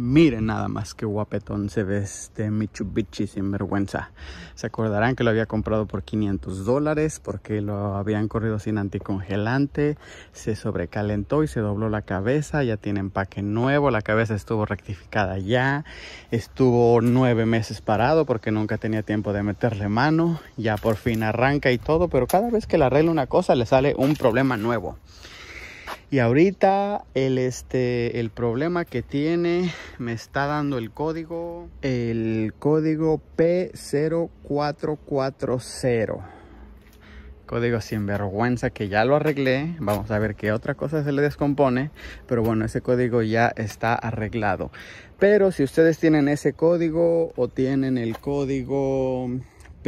Miren nada más que guapetón se ve este Michubichi sin vergüenza. Se acordarán que lo había comprado por 500 dólares porque lo habían corrido sin anticongelante. Se sobrecalentó y se dobló la cabeza. Ya tiene empaque nuevo. La cabeza estuvo rectificada ya. Estuvo nueve meses parado porque nunca tenía tiempo de meterle mano. Ya por fin arranca y todo. Pero cada vez que le arregla una cosa le sale un problema nuevo. Y ahorita el, este, el problema que tiene me está dando el código, el código P0440. Código sin vergüenza que ya lo arreglé. Vamos a ver qué otra cosa se le descompone. Pero bueno, ese código ya está arreglado. Pero si ustedes tienen ese código o tienen el código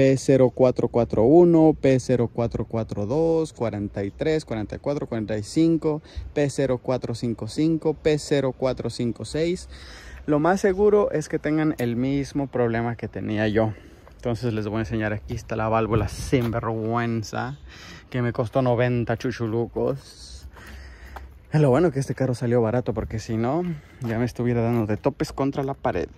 P0441, P0442, 43, 44, 45, P0455, P0456. Lo más seguro es que tengan el mismo problema que tenía yo. Entonces les voy a enseñar, aquí está la válvula sin vergüenza, que me costó 90 chuchulucos. Lo bueno que este carro salió barato porque si no ya me estuviera dando de topes contra la pared.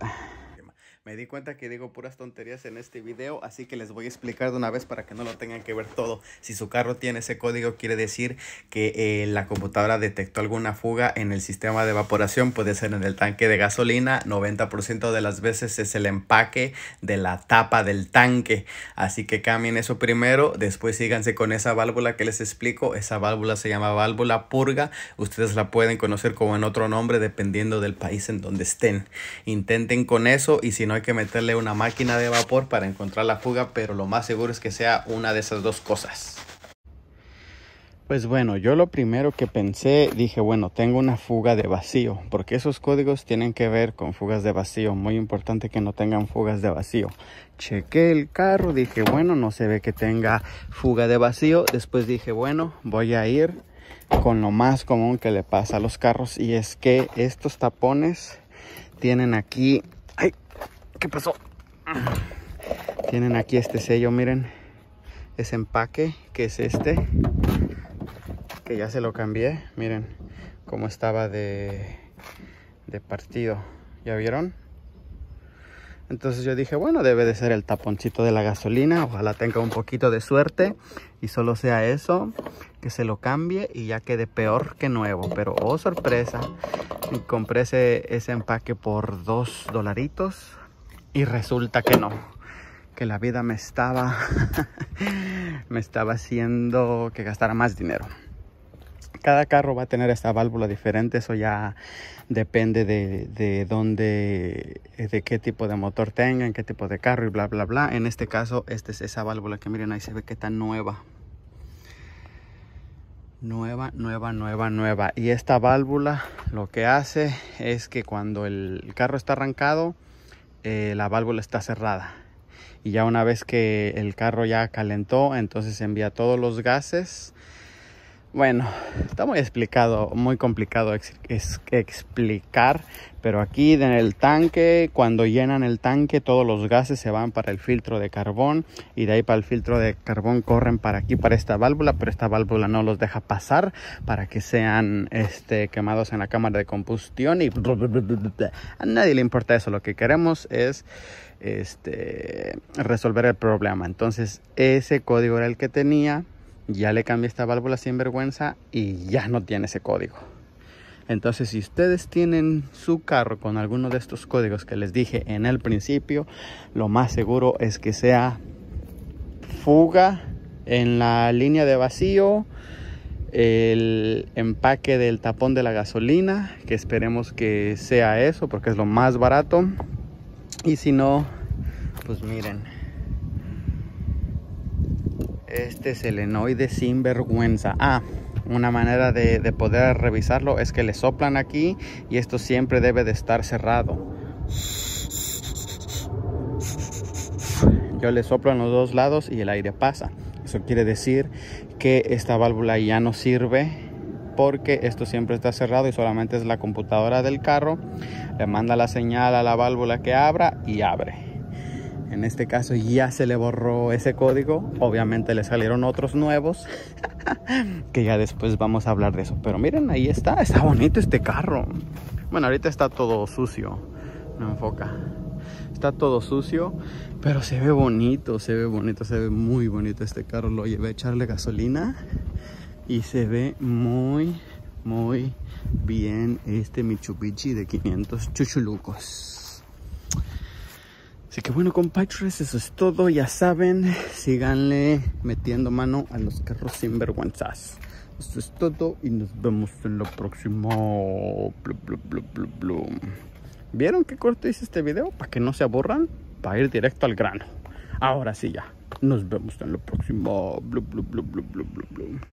Me di cuenta que digo puras tonterías en este video, así que les voy a explicar de una vez para que no lo tengan que ver todo. Si su carro tiene ese código, quiere decir que eh, la computadora detectó alguna fuga en el sistema de evaporación, puede ser en el tanque de gasolina, 90% de las veces es el empaque de la tapa del tanque. Así que cambien eso primero, después síganse con esa válvula que les explico. Esa válvula se llama válvula purga, ustedes la pueden conocer como en otro nombre dependiendo del país en donde estén. Intenten con eso y si no hay que meterle una máquina de vapor para encontrar la fuga, pero lo más seguro es que sea una de esas dos cosas. Pues bueno, yo lo primero que pensé, dije, bueno, tengo una fuga de vacío, porque esos códigos tienen que ver con fugas de vacío, muy importante que no tengan fugas de vacío. Chequé el carro, dije, bueno, no se ve que tenga fuga de vacío, después dije, bueno, voy a ir con lo más común que le pasa a los carros y es que estos tapones tienen aquí ¿Qué pasó? Tienen aquí este sello, miren. Ese empaque que es este. Que ya se lo cambié. Miren cómo estaba de, de partido. ¿Ya vieron? Entonces yo dije, bueno, debe de ser el taponcito de la gasolina. Ojalá tenga un poquito de suerte y solo sea eso, que se lo cambie y ya quede peor que nuevo. Pero, oh sorpresa, compré ese, ese empaque por dos dolaritos. Y resulta que no, que la vida me estaba, me estaba haciendo que gastara más dinero. Cada carro va a tener esta válvula diferente, eso ya depende de, de dónde, de qué tipo de motor tengan, qué tipo de carro y bla, bla, bla. En este caso, esta es esa válvula que miren ahí se ve que está nueva nueva, nueva, nueva, nueva. Y esta válvula lo que hace es que cuando el carro está arrancado, eh, la válvula está cerrada y ya una vez que el carro ya calentó entonces envía todos los gases bueno, está muy explicado, muy complicado explicar, pero aquí en el tanque, cuando llenan el tanque, todos los gases se van para el filtro de carbón y de ahí para el filtro de carbón corren para aquí, para esta válvula, pero esta válvula no los deja pasar para que sean este, quemados en la cámara de combustión y a nadie le importa eso, lo que queremos es este, resolver el problema. Entonces, ese código era el que tenía ya le cambié esta válvula sin vergüenza y ya no tiene ese código. Entonces, si ustedes tienen su carro con alguno de estos códigos que les dije en el principio, lo más seguro es que sea fuga en la línea de vacío, el empaque del tapón de la gasolina, que esperemos que sea eso porque es lo más barato. Y si no, pues miren, este es sin vergüenza Ah, una manera de, de, poder revisarlo es que le soplan aquí y esto siempre debe de estar cerrado. Yo le soplo en los dos lados y el aire pasa. Eso quiere decir que esta válvula ya no sirve porque esto siempre está cerrado y solamente es la computadora del carro. Le manda la señal a la válvula que abra y abre. En este caso ya se le borró ese código. Obviamente le salieron otros nuevos. que ya después vamos a hablar de eso. Pero miren, ahí está. Está bonito este carro. Bueno, ahorita está todo sucio. No enfoca. Está todo sucio. Pero se ve bonito. Se ve bonito. Se ve muy bonito este carro. Lo llevé a echarle gasolina. Y se ve muy, muy bien este Mitsubishi de 500 chuchulucos. Así que bueno, compatriots, eso es todo. Ya saben, síganle metiendo mano a los carros sinvergüenzas. vergüenzas. Eso es todo y nos vemos en lo próximo. ¿Vieron qué corto hice este video? Para que no se aburran, para ir directo al grano. Ahora sí ya. Nos vemos en la próxima.